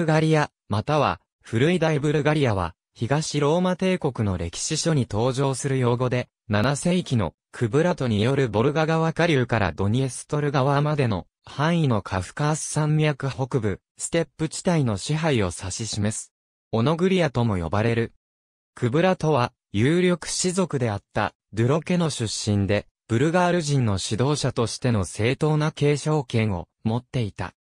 ブルガリア、または、古い大ブルガリアは、東ローマ帝国の歴史書に登場する用語で、7世紀のクブラトによるボルガ川下流からドニエストル川までの範囲のカフカース山脈北部、ステップ地帯の支配を指し示す。オノグリアとも呼ばれる。クブラトは有力士族であったドゥロ家の出身で、ブルガール人の指導者としての正当な継承権を持っていた。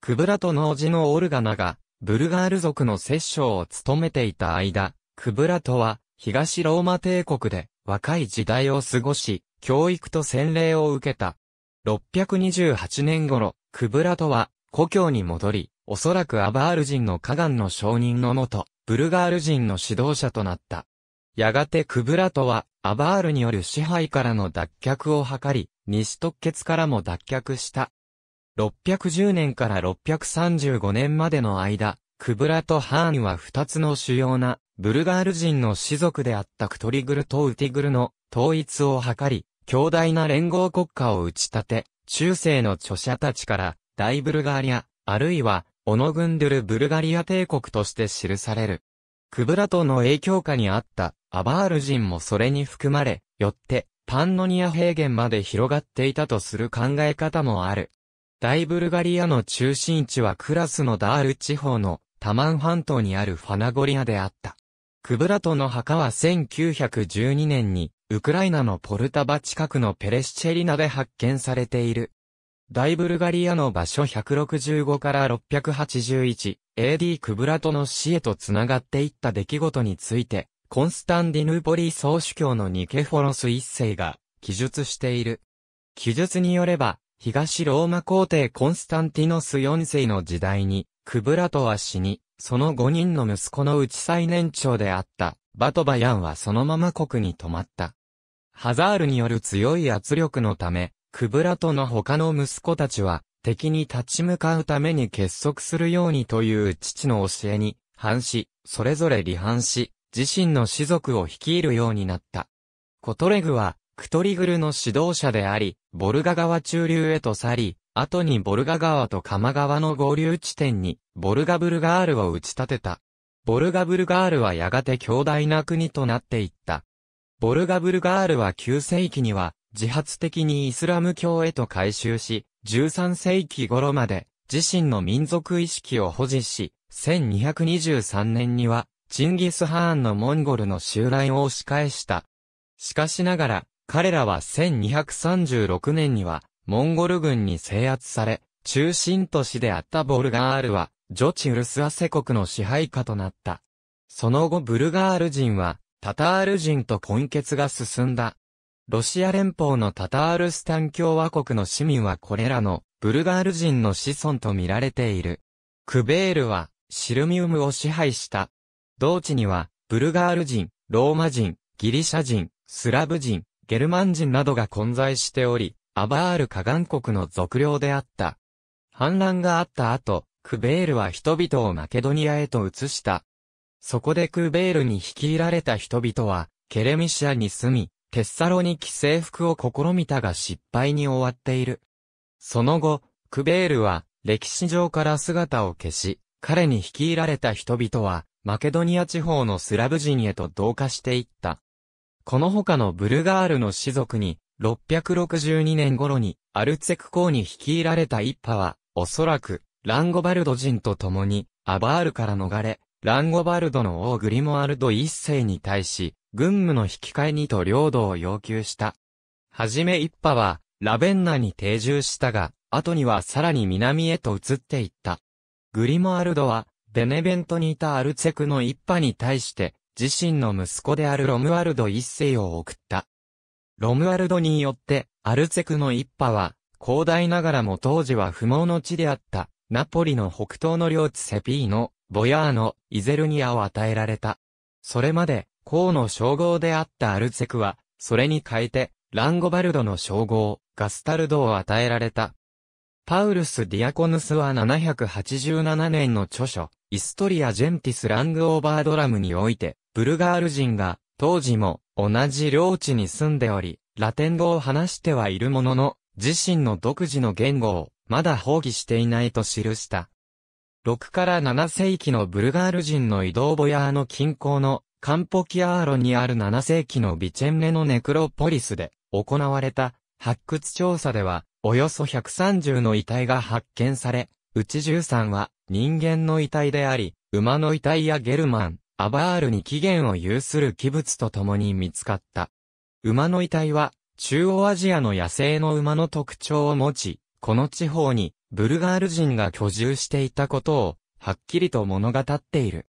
クブラとの叔父のオルガナが、ブルガール族の摂政を務めていた間、クブラトは、東ローマ帝国で、若い時代を過ごし、教育と洗礼を受けた。628年頃、クブラトは、故郷に戻り、おそらくアバール人のカガンの承認のもと、ブルガール人の指導者となった。やがてクブラトは、アバールによる支配からの脱却を図り、西特決からも脱却した。610年から635年までの間、クブラとハーンは二つの主要なブルガール人の氏族であったクトリグルとウティグルの統一を図り、強大な連合国家を打ち立て、中世の著者たちから大ブルガリア、あるいはオノグンドゥル・ブルガリア帝国として記される。クブラとの影響下にあったアバール人もそれに含まれ、よってパンノニア平原まで広がっていたとする考え方もある。大ブルガリアの中心地はクラスのダール地方のタマン半島にあるファナゴリアであった。クブラトの墓は1912年にウクライナのポルタバ近くのペレシチェリナで発見されている。大ブルガリアの場所165から 681AD クブラトの死へと繋がっていった出来事について、コンスタンディヌーポリー総主教のニケフォロス一世が記述している。記述によれば、東ローマ皇帝コンスタンティノス4世の時代に、クブラトは死に、その5人の息子のうち最年長であった、バトバヤンはそのまま国に泊まった。ハザールによる強い圧力のため、クブラトの他の息子たちは、敵に立ち向かうために結束するようにという父の教えに、反し、それぞれ離反し、自身の士族を率いるようになった。コトレグは、クトリグルの指導者であり、ボルガ川中流へと去り、後にボルガ川と鎌川の合流地点に、ボルガブルガールを打ち立てた。ボルガブルガールはやがて強大な国となっていった。ボルガブルガールは9世紀には、自発的にイスラム教へと改修し、13世紀頃まで、自身の民族意識を保持し、1223年には、チンギス・ハーンのモンゴルの襲来を押し返した。しかしながら、彼らは1236年には、モンゴル軍に制圧され、中心都市であったボルガールは、ジョチウルスアセ国の支配下となった。その後ブルガール人は、タタール人と混血が進んだ。ロシア連邦のタタールスタン共和国の市民はこれらのブルガール人の子孫と見られている。クベールはシルミウムを支配した。同地にはブルガール人、ローマ人、ギリシャ人、スラブ人、ゲルマン人などが混在しており、アバール河岸国の属領であった。反乱があった後、クベールは人々をマケドニアへと移した。そこでクベールに率いられた人々は、ケレミシアに住み、テッサロニキ征服を試みたが失敗に終わっている。その後、クベールは歴史上から姿を消し、彼に率いられた人々は、マケドニア地方のスラブ人へと同化していった。この他のブルガールの士族に、662年頃に、アルツェク公に率いられた一派は、おそらく、ランゴバルド人と共に、アバールから逃れ、ランゴバルドの王グリモアルド一世に対し、軍務の引き換えにと領土を要求した。はじめ一派は、ラベンナに定住したが、後にはさらに南へと移っていった。グリモアルドは、ベネベントにいたアルツェクの一派に対して、自身の息子であるロムワルド一世を送った。ロムワルドによって、アルツェクの一派は、広大ながらも当時は不毛の地であった、ナポリの北東の領地セピーノ、ボヤーノ、イゼルニアを与えられた。それまで、公の称号であったアルツェクは、それに変えて、ランゴバルドの称号、ガスタルドを与えられた。パウルス・ディアコヌスは787年の著書、イストリア・ジェンティス・ラング・オーバードラムにおいて、ブルガール人が、当時も同じ領地に住んでおり、ラテン語を話してはいるものの、自身の独自の言語を、まだ放棄していないと記した。6から7世紀のブルガール人の移動ボヤーの近郊のカンポキアーロにある7世紀のビチェンネのネクロポリスで行われた発掘調査ではおよそ130の遺体が発見され、うち13は人間の遺体であり、馬の遺体やゲルマン、アバールに起源を有する器物と共に見つかった。馬の遺体は、中央アジアの野生の馬の特徴を持ち、この地方に、ブルガール人が居住していたことを、はっきりと物語っている。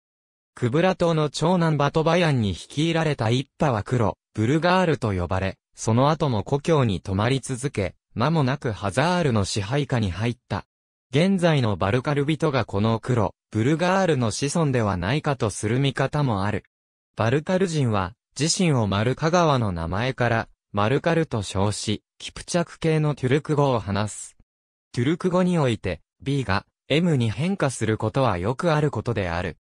クブラ島の長男バトバヤンに率いられた一派は黒、ブルガールと呼ばれ、その後も故郷に泊まり続け、間もなくハザールの支配下に入った。現在のバルカル人がこの黒、ブルガールの子孫ではないかとする見方もある。バルカル人は、自身をマルカ川の名前から、マルカルと称し、キプチャク系のトゥルク語を話す。トゥルク語において、B が M に変化することはよくあることである。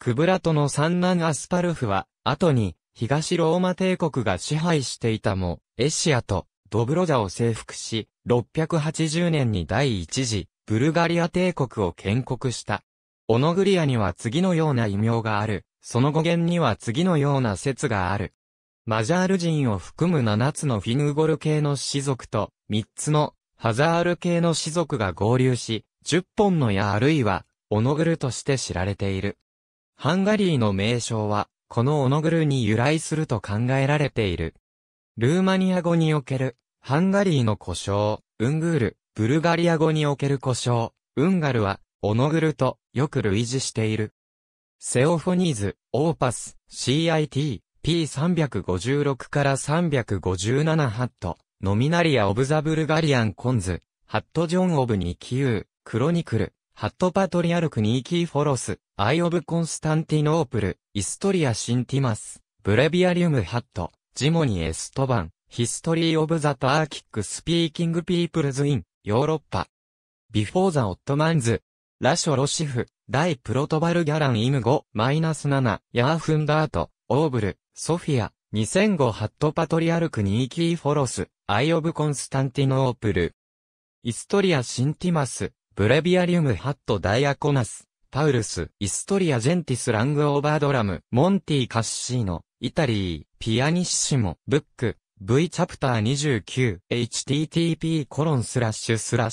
クブラトの三男アスパルフは、後に、東ローマ帝国が支配していたも、エシアと、ドブロジャを征服し、680年に第一次、ブルガリア帝国を建国した。オノグリアには次のような異名がある。その語源には次のような説がある。マジャール人を含む7つのフィヌーゴル系の氏族と3つのハザール系の氏族が合流し、10本の矢あるいはオノグルとして知られている。ハンガリーの名称は、このオノグルに由来すると考えられている。ルーマニア語における、ハンガリーの故障、ウングールブルガリア語における故障、ウンガルは、オノグルとよく類似している。セオフォニーズ、オーパス、CIT、P356 から357ハット、ノミナリア・オブ・ザ・ブルガリアン・コンズ、ハット・ジョン・オブ・ニキユー、クロニクル、ハット・パトリアルク・ニーキー・フォロス、アイ・オブ・コンスタンティノープル、イストリア・シンティマス、ブレビアリウム・ハット、ジモニ・エストバン、ヒストリー・オブ・ザ・ターキック・スピーキング・ピープルズ・イン、ヨーロッパ。ビフォーザ・オットマンズ。ラショ・ロシフ、大プロトバルギャラン・イム5、マイナス7、ヤーフンダート、オーブル、ソフィア、2005ハットパトリアルクニーキーフォロス、アイオブコンスタンティノープル。イストリア・シンティマス、ブレビアリウム・ハット・ダイアコナス、パウルス、イストリア・ジェンティス・ラング・オーバードラム、モンティ・カッシーノ、イタリー、ピアニッシモ、ブック、V チャプター 29http://www.northvegr.org コロンススララッッシシュュスラッ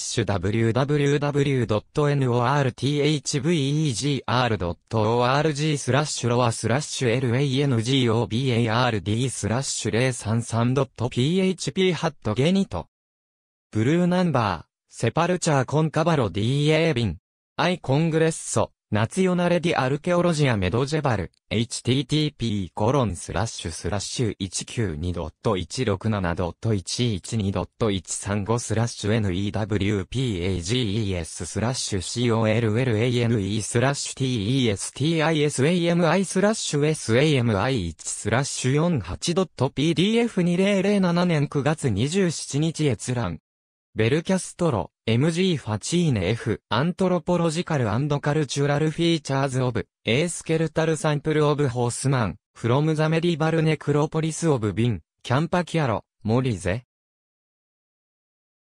シュロアスラッシュ langobard スラッシュ 033.php ハットゲニトブルーナンバーセパルチャーコンカバロ DA ビンアイコングレッソナツヨナレディアルケオロジアメドジェバル、http コロンスラッシュスラッシュ192.167.112.135スラッシュ newpages スラッシュ collane スラッシュ testisami スラッシュ samih スラッシュ 48.pdf2007 年9月27日閲覧ベルキャストロ、MG ファチーネ F、アントロポロジカルカルチュラルフィーチャーズオブ、エースケルタルサンプルオブホースマン、フロムザメディバルネクロポリスオブビン、キャンパキアロ、モリゼ。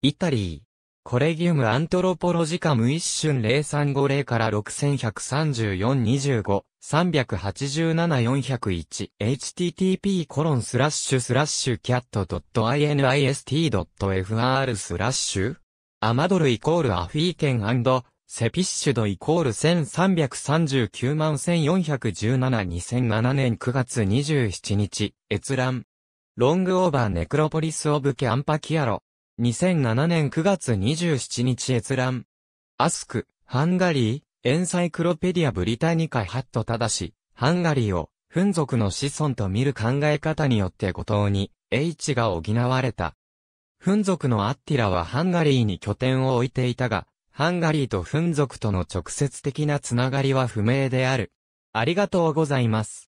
イタリー。コレギウムアントロポロジカム一瞬0350から613425、387-401、http コロンスラッシュスラッシュキャット .inist.fr スラッシュアマドルイコールアフィーケンセピッシュドイコール1339万1417-2007年9月27日、閲覧。ロングオーバーネクロポリスオブケアンパキアロ。2007年9月27日閲覧。アスク、ハンガリー、エンサイクロペディアブリタニカハットただし、ハンガリーを、フン族の子孫と見る考え方によって後藤に、H が補われた。フン族のアッティラはハンガリーに拠点を置いていたが、ハンガリーとフン族との直接的なつながりは不明である。ありがとうございます。